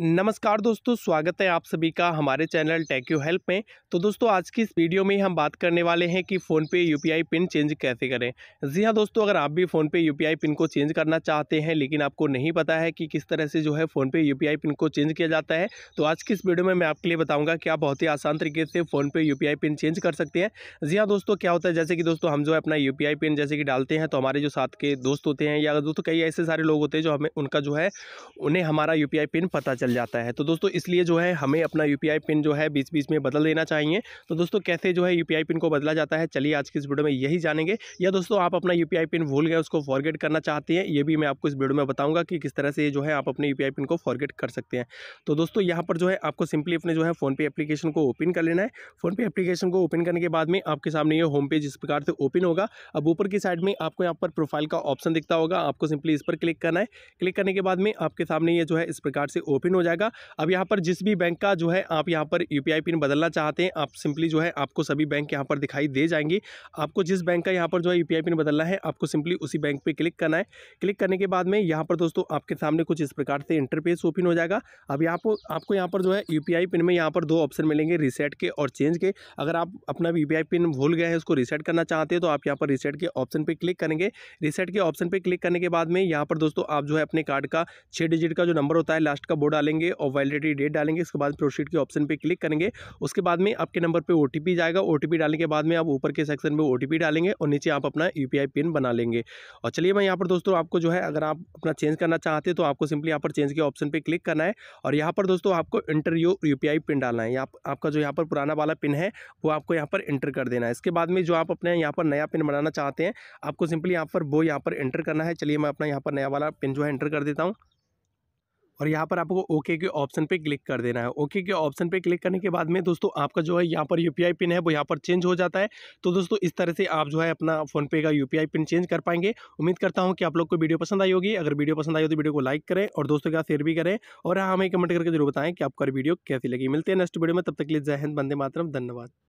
नमस्कार दोस्तों स्वागत है आप सभी का हमारे चैनल टैक्यू हेल्प में तो दोस्तों आज की इस वीडियो में हम बात करने वाले हैं कि फ़ोनपे यूपीआई पिन चेंज कैसे करें जी हाँ दोस्तों अगर आप भी फ़ोन पे यूपीआई पिन को चेंज करना चाहते हैं लेकिन आपको नहीं पता है कि किस तरह से जो है फ़ोनपे यू पिन को चेंज किया जाता है तो आज की इस वीडियो में मैं आपके लिए बताऊँगा कि आप बहुत ही आसान तरीके से फ़ोनपे यू पिन चेंज कर सकते हैं जी हाँ दोस्तों क्या होता है जैसे कि दोस्तों हम जो है अपना यू पिन जैसे कि डालते हैं तो हमारे जो साथ के दोस्त होते हैं या दोस्तों कई ऐसे सारे लोग होते हैं जो हमें उनका जो है उन्हें हमारा यू पिन पता चल जाता है तो दोस्तों इसलिए जो है हमें अपना यू पिन जो है बीच बीच में बदल देना चाहिए तो दोस्तों कैसे जो है यू पिन को बदला जाता है चलिए आज की इस वीडियो में यही जानेंगे या दोस्तों आप अपना यू पिन भूल गए उसको फॉरगेट करना चाहते हैं ये भी मैं आपको इस वीडियो में बताऊंगा कि किस तरह से जो है आप अपने यू पिन को फॉरगेट कर सकते हैं तो दोस्तों यहाँ पर जो है आपको सिंपली अपने जो है फ़ोनपे एप्लीकेशन को ओपन कर लेना है फ़ोनपे एप्लीकेशन को ओपन करने के बाद में आपके सामने ये होम पेज इस प्रकार से ओपन होगा अब ऊपर की साइड में आपको यहाँ पर प्रोफाइल का ऑप्शन दिखता होगा आपको सिंपली इस पर क्लिक करना है क्लिक करने के बाद में आपके सामने ये जो है इस प्रकार से ओपन हो जाएगा अब यहाँ पर जिस भी बैंक का जो है आप यहाँ पर यू पिन बदलना चाहते हैं आप सिंपली जो है आपको सभी बैंक यहाँ पर दिखाई दे जाएंगी आपको जिस बैंक का यहाँ पर जो है यू पिन बदलना है आपको सिंपली उसी बैंक पर क्लिक करना है क्लिक करने के बाद में यहाँ पर दोस्तों आपके सामने कुछ इस प्रकार से इंटरपेस ओपन हो जाएगा अब यहाँ पर आपको यहाँ पर जो है यू पिन में यहाँ पर दो ऑप्शन मिलेंगे रिसेट के और चेंज के अगर आप अपना यू पिन भूल गए हैं उसको रिसेट करना चाहते हैं तो आप यहाँ पर रिसेट के ऑप्शन पर क्लिक करेंगे रिसेट के ऑप्शन पर क्लिक करने के बाद में यहाँ पर दोस्तों आप जो है अपने कार्ड का छः डिजिट का जो नंबर होता है लास्ट का बोर्ड डालेंगे और वैलिडिटी डेट डालेंगे उसके बाद प्रोशीट के ऑप्शन पर क्लिक करेंगे उसके बाद में आपके नंबर पर ओ जाएगा ओ डालने के बाद में आप ऊपर के सेक्शन में ओ डालेंगे और नीचे आप अपना यू पिन बना लेंगे और चलिए मैं यहाँ पर दोस्तों आपको जो है अगर आप अपना चेंज करना चाहते तो आपको सिंपली यहाँ पर चेंज के ऑप्शन पर क्लिक करना है और यहाँ पर दोस्तों आपको इंटर यू पिन डालना है यहाँ आपका जो यहाँ पर पुराना वाला पिन है वो आपको यहाँ पर इंटर कर देना है इसके बाद में जो आप अपने यहाँ पर नया पिन बनाना चाहते हैं आपको सिंपली यहाँ पर वो यहाँ पर इंटर करना है चलिए मैं अपना यहाँ पर नया वाला पिन जो है एंटर कर देता हूँ और यहाँ पर आपको ओके के ऑप्शन पे क्लिक कर देना है ओके के ऑप्शन पे क्लिक करने के बाद में दोस्तों आपका जो है यहाँ पर यूपीआई पिन है वो यहाँ पर चेंज हो जाता है तो दोस्तों इस तरह से आप जो है अपना फ़ोनपे का यूपीआई पिन चेंज कर पाएंगे उम्मीद करता हूँ कि आप लोग को वीडियो पसंद आई होगी अगर वीडियो पसंद आई हो तो वीडियो को लाइक करें और दोस्तों के साथ शेयर भी करें और हाँ, हमें कमेंट करके जरूर बताएं कि आपका वीडियो कैसी लगी मिलते हैं नेक्स्ट वीडियो में तब तक लिए जय हिंद बंदे मातरम धन्यवाद